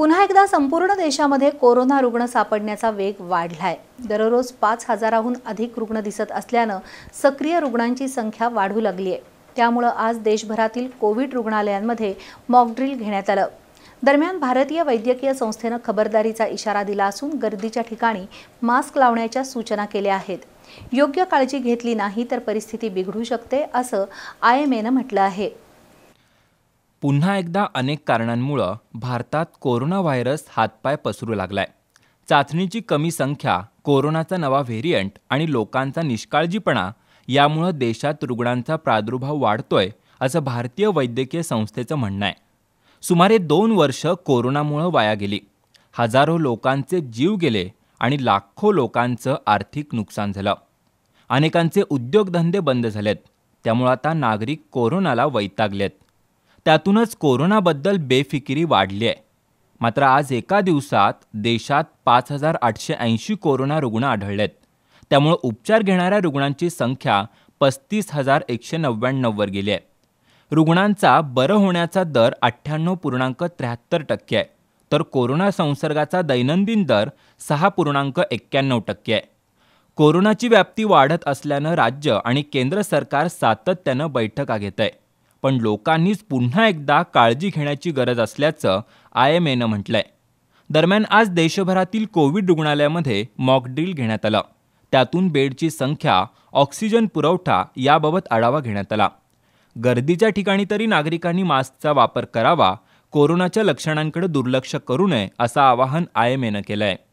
पुन्हा एकदा संपूर्ण देशामध्ये कोरोना रुग्ण सापडण्याचा वेग वाढलाय दररोज पाच हजाराहून अधिक रुग्ण दिसत असल्यानं सक्रिय रुग्णांची संख्या वाढू लागली आहे त्यामुळं आज देशभरातील कोविड रुग्णालयांमध्ये मॉकड्रिल घेण्यात आलं दरम्यान भारतीय वैद्यकीय संस्थेनं खबरदारीचा इशारा दिला असून गर्दीच्या ठिकाणी मास्क लावण्याच्या सूचना केल्या आहेत योग्य काळजी घेतली नाही तर परिस्थिती बिघडू शकते असं आय एम एनं म्हटलं आहे पुन्हा एकदा अनेक कारणांमुळं भारतात कोरोना व्हायरस हातपाय पसरू लागलाय चाचणीची कमी संख्या कोरोनाचा नवा व्हेरियंट आणि लोकांचा निष्काळजीपणा यामुळं देशात रुग्णांचा प्रादुर्भाव वाढतोय असं भारतीय वैद्यकीय संस्थेचं म्हणणं आहे सुमारे दोन वर्ष कोरोनामुळं वाया गेली हजारो लोकांचे जीव गेले आणि लाखो लोकांचं आर्थिक नुकसान झालं अनेकांचे उद्योगधंदे बंद झालेत त्यामुळं आता नागरिक कोरोनाला वैतागलेत त्यातूनच कोरोनाबद्दल बेफिकिरी वाढली आहे मात्र आज एका दिवसात देशात पाच हजार आठशे ऐंशी कोरोना रुग्ण आढळलेत त्यामुळं उपचार घेणाऱ्या रुग्णांची संख्या पस्तीस हजार एकशे नव्याण्णववर गेली आहे रुग्णांचा बरं होण्याचा दर अठ्ठ्याण्णव पूर्णांक त्र्याहत्तर टक्के आहे तर कोरोना संसर्गाचा दैनंदिन दर सहा पूर्णांक एक्क्याण्णव टक्के आहे कोरोनाची व्याप्ती वाढत असल्यानं राज्य आणि केंद्र सरकार सातत्यानं बैठका घेत आहे पण लोकांनीच पुन्हा एकदा काळजी घेण्याची गरज असल्याचं आय एम एनं म्हटलंय दरम्यान आज देशभरातील कोविड रुग्णालयामध्ये मॉकड्रील घेण्यात आलं त्यातून बेडची संख्या ऑक्सिजन पुरवठा याबाबत आढावा घेण्यात आला गर्दीच्या ठिकाणी तरी नागरिकांनी मास्कचा वापर करावा कोरोनाच्या लक्षणांकडे दुर्लक्ष करू नये असं आवाहन आय एम एनं केलं आहे